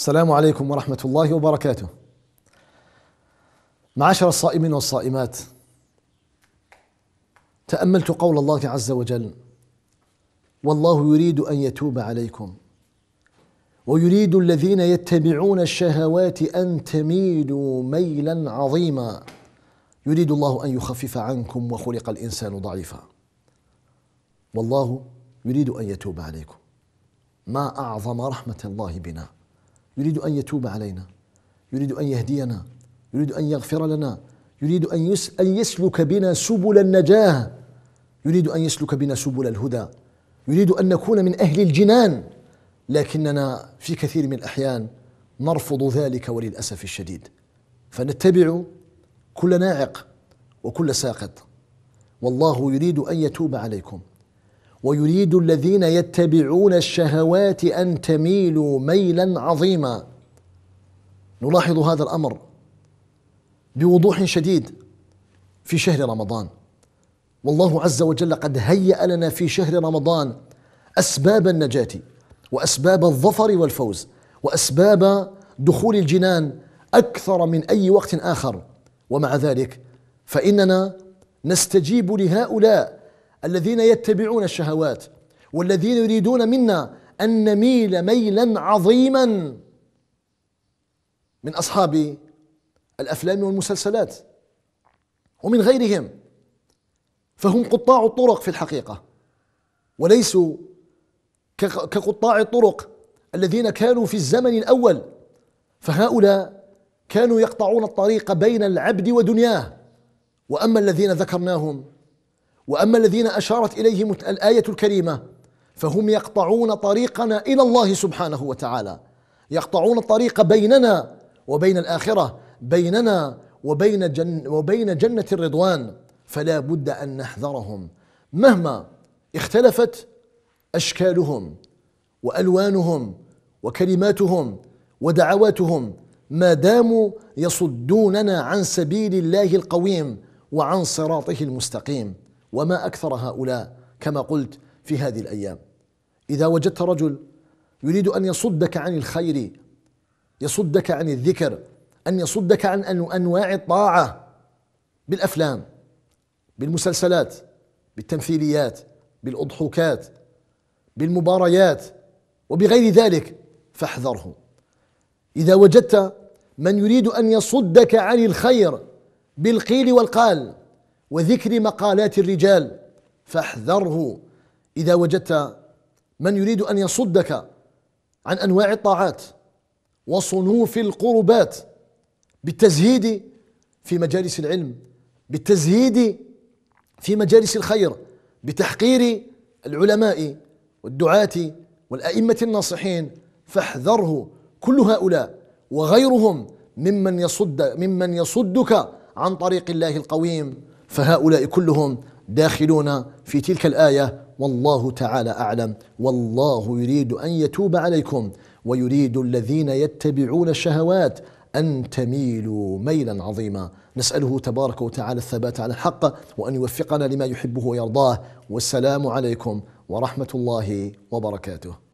السلام عليكم ورحمة الله وبركاته. معاشر الصائمين والصائمات، تأملت قول الله عز وجل: والله يريد أن يتوب عليكم ويريد الذين يتبعون الشهوات أن تميلوا ميلا عظيما يريد الله أن يخفف عنكم وخلق الإنسان ضعيفا والله يريد أن يتوب عليكم ما أعظم رحمة الله بنا يريد أن يتوب علينا يريد أن يهدينا يريد أن يغفر لنا يريد أن, أن يسلك بنا سبل النجاة يريد أن يسلك بنا سبل الهدى يريد أن نكون من أهل الجنان لكننا في كثير من الأحيان نرفض ذلك وللأسف الشديد فنتبع كل ناعق وكل ساقط والله يريد أن يتوب عليكم ويريد الذين يتبعون الشهوات ان تميلوا ميلا عظيما نلاحظ هذا الامر بوضوح شديد في شهر رمضان والله عز وجل قد هيأ لنا في شهر رمضان اسباب النجاة واسباب الظفر والفوز واسباب دخول الجنان اكثر من اي وقت اخر ومع ذلك فاننا نستجيب لهؤلاء الذين يتبعون الشهوات والذين يريدون منا أن نميل ميلا عظيما من أصحاب الأفلام والمسلسلات ومن غيرهم فهم قطاع الطرق في الحقيقة وليسوا كقطاع الطرق الذين كانوا في الزمن الأول فهؤلاء كانوا يقطعون الطريق بين العبد ودنياه وأما الذين ذكرناهم واما الذين اشارت اليهم الايه الكريمه فهم يقطعون طريقنا الى الله سبحانه وتعالى يقطعون الطريق بيننا وبين الاخره بيننا وبين جن وبين جنه الرضوان فلا بد ان نحذرهم مهما اختلفت اشكالهم والوانهم وكلماتهم ودعواتهم ما داموا يصدوننا عن سبيل الله القويم وعن صراطه المستقيم وما اكثر هؤلاء كما قلت في هذه الايام اذا وجدت رجل يريد ان يصدك عن الخير يصدك عن الذكر ان يصدك عن انواع الطاعه بالافلام بالمسلسلات بالتمثيليات بالاضحوكات بالمباريات وبغير ذلك فاحذره اذا وجدت من يريد ان يصدك عن الخير بالقيل والقال وذكر مقالات الرجال فاحذره اذا وجدت من يريد ان يصدك عن انواع الطاعات وصنوف القربات بالتزهيد في مجالس العلم بالتزهيد في مجالس الخير بتحقير العلماء والدعاة والأئمة الناصحين فاحذره كل هؤلاء وغيرهم ممن يصد ممن يصدك عن طريق الله القويم فهؤلاء كلهم داخلون في تلك الآية والله تعالى أعلم والله يريد أن يتوب عليكم ويريد الذين يتبعون الشهوات أن تميلوا ميلا عظيما نسأله تبارك وتعالى الثبات على الحق وأن يوفقنا لما يحبه ويرضاه والسلام عليكم ورحمة الله وبركاته